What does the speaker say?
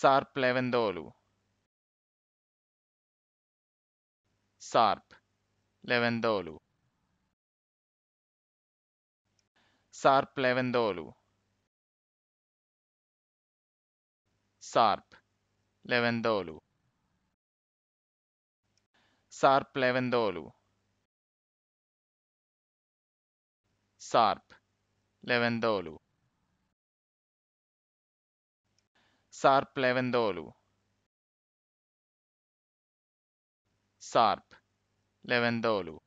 Sarp Levendolu. Sarp Levendolu. Sarp Levendolu. Sarp Levendolu. Sarp Levendolu. Sarp Levendolu. Sarp Levendolu. Sarp Levendolu.